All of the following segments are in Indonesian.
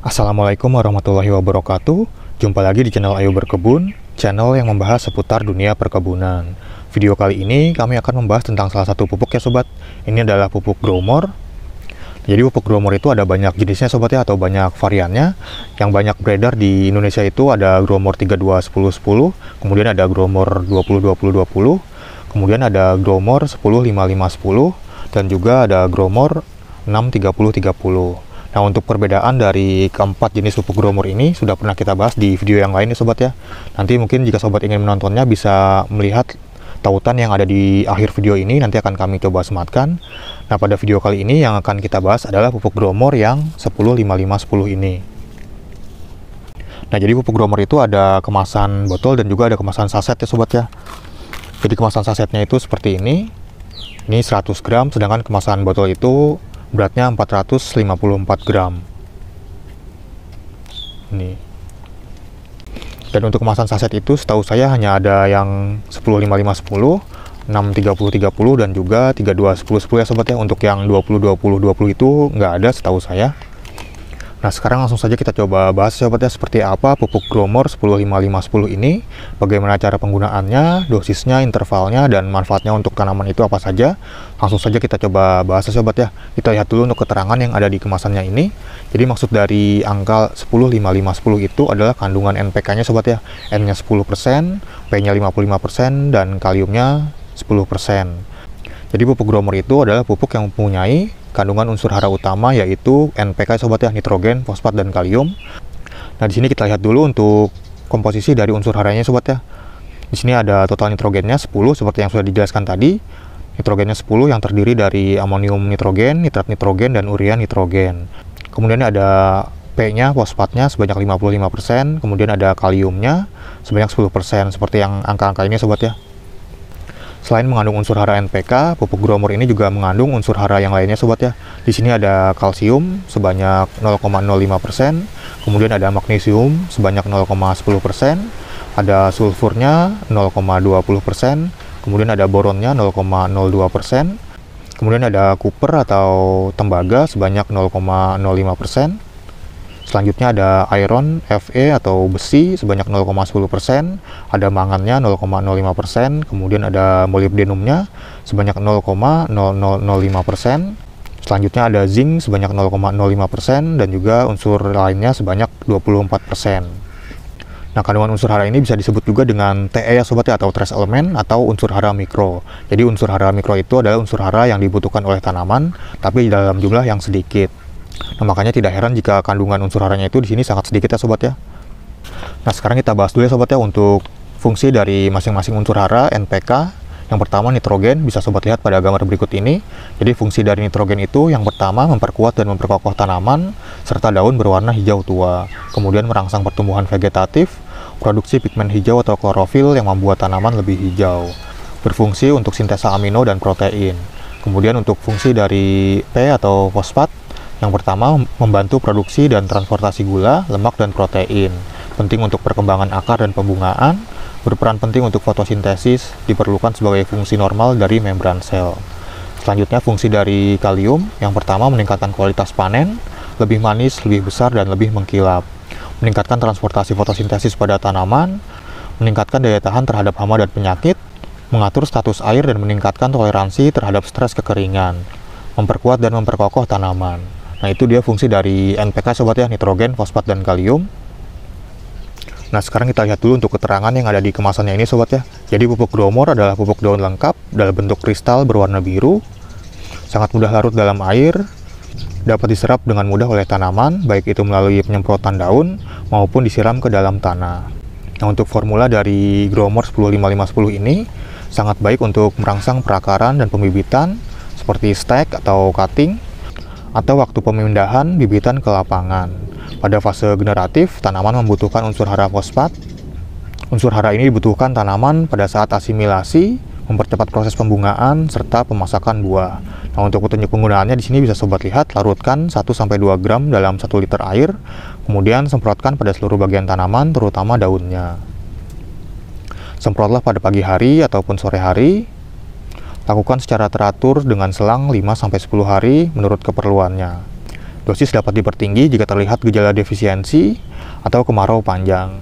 Assalamualaikum warahmatullahi wabarakatuh. Jumpa lagi di channel Ayo Berkebun, channel yang membahas seputar dunia perkebunan. Video kali ini kami akan membahas tentang salah satu pupuk ya sobat. Ini adalah pupuk gromor. Jadi pupuk gromor itu ada banyak jenisnya sobat ya atau banyak variannya. Yang banyak beredar di Indonesia itu ada gromor 321010, kemudian ada gromor 202020, kemudian ada gromor 105510 dan juga ada gromor 63030. Nah untuk perbedaan dari keempat jenis pupuk gromur ini sudah pernah kita bahas di video yang lain ya sobat ya. Nanti mungkin jika sobat ingin menontonnya bisa melihat tautan yang ada di akhir video ini nanti akan kami coba sematkan. Nah pada video kali ini yang akan kita bahas adalah pupuk gromor yang 105510 ini. Nah jadi pupuk gromor itu ada kemasan botol dan juga ada kemasan saset ya sobat ya. Jadi kemasan sasetnya itu seperti ini. Ini 100 gram sedangkan kemasan botol itu beratnya 454 gram ini dan untuk kemasan saset itu setahu saya hanya ada yang 105510 63030 dan juga 32 10, 10 ya sobat ya untuk yang 202020 20 itu nggak ada setahu saya Nah sekarang langsung saja kita coba bahas sobat ya seperti apa pupuk Gromor 105510 ini, bagaimana cara penggunaannya, dosisnya, intervalnya, dan manfaatnya untuk tanaman itu apa saja. Langsung saja kita coba bahas ya, sobat ya. Kita lihat dulu untuk keterangan yang ada di kemasannya ini. Jadi maksud dari angka 105510 itu adalah kandungan NPK-nya sobat ya. N-nya 10%, P-nya 55%, dan kaliumnya 10%. Jadi pupuk Gromor itu adalah pupuk yang mempunyai kandungan unsur hara utama yaitu NPK sobat ya, nitrogen, fosfat, dan kalium. Nah, di sini kita lihat dulu untuk komposisi dari unsur haranya sobat ya. Di sini ada total nitrogennya 10 seperti yang sudah dijelaskan tadi. Nitrogennya 10 yang terdiri dari amonium nitrogen, nitrat nitrogen, dan urea nitrogen. Kemudian ada P-nya, fosfatnya sebanyak 55%, kemudian ada kaliumnya sebanyak 10%, seperti yang angka-angka ini sobat ya. Selain mengandung unsur hara NPK, pupuk gromor ini juga mengandung unsur hara yang lainnya sobat ya. Di sini ada kalsium sebanyak 0,05%, kemudian ada magnesium sebanyak 0,10%, ada sulfurnya 0,20%, kemudian ada boronnya 0,02%, kemudian ada cooper atau tembaga sebanyak 0,05%, Selanjutnya ada iron Fe atau besi sebanyak 0,10%, ada mangannya 0,05%, kemudian ada molybdenumnya sebanyak 0,0005%, selanjutnya ada zinc sebanyak 0,05% dan juga unsur lainnya sebanyak 24%. Nah, kandungan unsur hara ini bisa disebut juga dengan TE ya sobat ya, atau trace element atau unsur hara mikro. Jadi unsur hara mikro itu adalah unsur hara yang dibutuhkan oleh tanaman tapi dalam jumlah yang sedikit. Nah, makanya tidak heran jika kandungan unsur haranya itu di sini sangat sedikit ya sobat ya. Nah, sekarang kita bahas dulu ya sobat ya untuk fungsi dari masing-masing unsur hara NPK. Yang pertama nitrogen bisa sobat lihat pada gambar berikut ini. Jadi fungsi dari nitrogen itu yang pertama memperkuat dan memperkokoh tanaman serta daun berwarna hijau tua. Kemudian merangsang pertumbuhan vegetatif, produksi pigmen hijau atau klorofil yang membuat tanaman lebih hijau. Berfungsi untuk sintesa amino dan protein. Kemudian untuk fungsi dari P atau fosfat yang pertama, membantu produksi dan transportasi gula, lemak, dan protein. Penting untuk perkembangan akar dan pembungaan, berperan penting untuk fotosintesis, diperlukan sebagai fungsi normal dari membran sel. Selanjutnya, fungsi dari kalium. Yang pertama, meningkatkan kualitas panen, lebih manis, lebih besar, dan lebih mengkilap. Meningkatkan transportasi fotosintesis pada tanaman, meningkatkan daya tahan terhadap hama dan penyakit, mengatur status air dan meningkatkan toleransi terhadap stres kekeringan, memperkuat dan memperkokoh tanaman. Nah itu dia fungsi dari NPK sobat ya, nitrogen, fosfat, dan kalium. Nah sekarang kita lihat dulu untuk keterangan yang ada di kemasannya ini sobat ya. Jadi pupuk gromor adalah pupuk daun lengkap dalam bentuk kristal berwarna biru, sangat mudah larut dalam air, dapat diserap dengan mudah oleh tanaman, baik itu melalui penyemprotan daun maupun disiram ke dalam tanah. Nah untuk formula dari gromor 105510 ini sangat baik untuk merangsang perakaran dan pembibitan seperti stek atau cutting atau waktu pemindahan bibitan ke lapangan. Pada fase generatif, tanaman membutuhkan unsur hara fosfat. Unsur hara ini dibutuhkan tanaman pada saat asimilasi, mempercepat proses pembungaan, serta pemasakan buah. Nah, untuk petunjuk penggunaannya di sini bisa sobat lihat, larutkan 1-2 gram dalam 1 liter air, kemudian semprotkan pada seluruh bagian tanaman, terutama daunnya. Semprotlah pada pagi hari ataupun sore hari, Lakukan secara teratur dengan selang 5-10 hari menurut keperluannya. Dosis dapat dipertinggi jika terlihat gejala defisiensi atau kemarau panjang.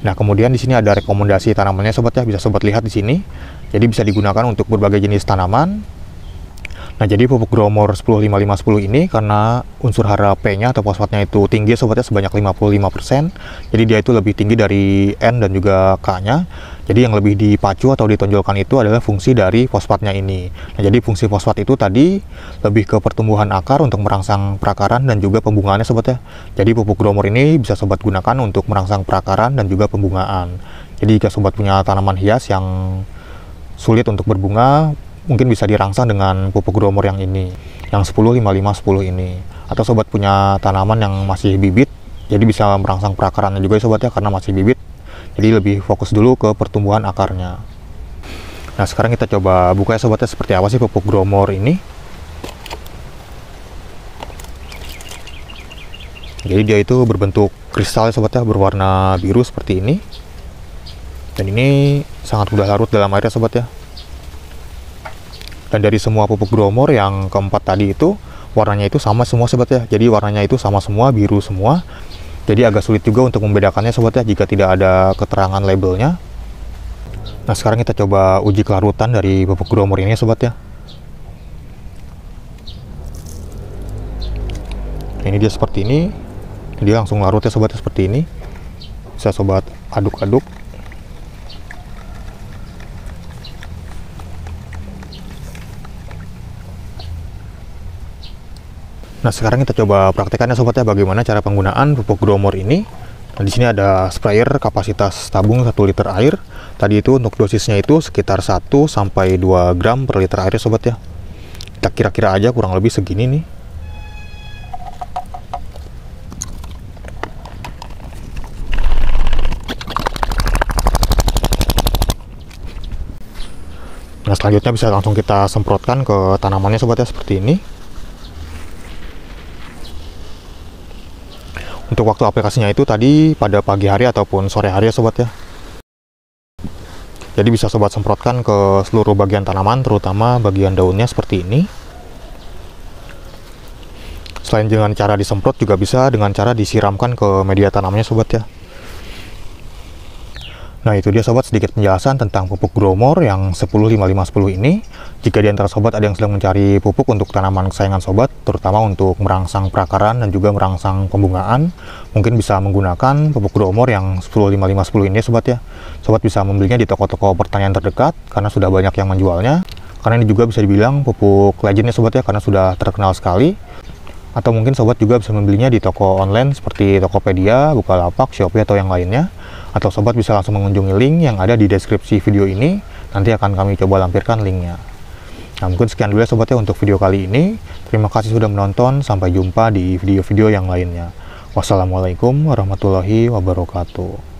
Nah, kemudian di sini ada rekomendasi tanamannya sobat ya, bisa sobat lihat di sini. Jadi bisa digunakan untuk berbagai jenis tanaman, Nah, jadi pupuk Gromor 105510 ini karena unsur hara P-nya atau fosfatnya itu tinggi sobatnya sebanyak 55%. Jadi dia itu lebih tinggi dari N dan juga K-nya. Jadi yang lebih dipacu atau ditonjolkan itu adalah fungsi dari fosfatnya ini. Nah, jadi fungsi fosfat itu tadi lebih ke pertumbuhan akar untuk merangsang perakaran dan juga pembungaannya ya Jadi pupuk Gromor ini bisa sobat gunakan untuk merangsang perakaran dan juga pembungaan. Jadi jika sobat punya tanaman hias yang sulit untuk berbunga, mungkin bisa dirangsang dengan pupuk gromor yang ini, yang 10 55 10 ini. Atau sobat punya tanaman yang masih bibit, jadi bisa merangsang perakarannya juga ya sobat ya karena masih bibit. Jadi lebih fokus dulu ke pertumbuhan akarnya. Nah, sekarang kita coba buka ya sobat ya seperti apa sih pupuk gromor ini. Jadi dia itu berbentuk kristal ya sobat ya, berwarna biru seperti ini. Dan ini sangat mudah larut dalam air ya sobat ya dan dari semua pupuk Gromor yang keempat tadi itu warnanya itu sama semua sobat ya jadi warnanya itu sama semua biru semua jadi agak sulit juga untuk membedakannya sobat ya jika tidak ada keterangan labelnya nah sekarang kita coba uji kelarutan dari pupuk Gromor ini sobat ya ini dia seperti ini dia langsung larut ya sobat ya seperti ini bisa sobat aduk-aduk Nah sekarang kita coba praktekannya sobat ya bagaimana cara penggunaan pupuk gromor ini. Nah, di sini ada sprayer kapasitas tabung 1 liter air. Tadi itu untuk dosisnya itu sekitar 1 sampai 2 gram per liter air ya, sobat ya. Kita kira-kira aja kurang lebih segini nih. Nah selanjutnya bisa langsung kita semprotkan ke tanamannya sobat ya seperti ini. Untuk waktu aplikasinya itu tadi pada pagi hari ataupun sore hari ya sobat ya. Jadi bisa sobat semprotkan ke seluruh bagian tanaman terutama bagian daunnya seperti ini. Selain dengan cara disemprot juga bisa dengan cara disiramkan ke media tanamnya sobat ya. Nah itu dia sobat sedikit penjelasan tentang pupuk Gromor yang 105510 ini. Jika di antara sobat ada yang sedang mencari pupuk untuk tanaman kesayangan sobat, terutama untuk merangsang perakaran dan juga merangsang pembungaan, mungkin bisa menggunakan pupuk Gromor yang 105510 ini sobat ya. Sobat bisa membelinya di toko-toko pertanian terdekat karena sudah banyak yang menjualnya. Karena ini juga bisa dibilang pupuk legendnya sobat ya karena sudah terkenal sekali. Atau mungkin sobat juga bisa membelinya di toko online seperti Tokopedia, Bukalapak, Shopee atau yang lainnya atau sobat bisa langsung mengunjungi link yang ada di deskripsi video ini. Nanti akan kami coba lampirkan linknya. Nah, mungkin sekian dulu ya sobat ya untuk video kali ini. Terima kasih sudah menonton. Sampai jumpa di video-video yang lainnya. Wassalamualaikum warahmatullahi wabarakatuh.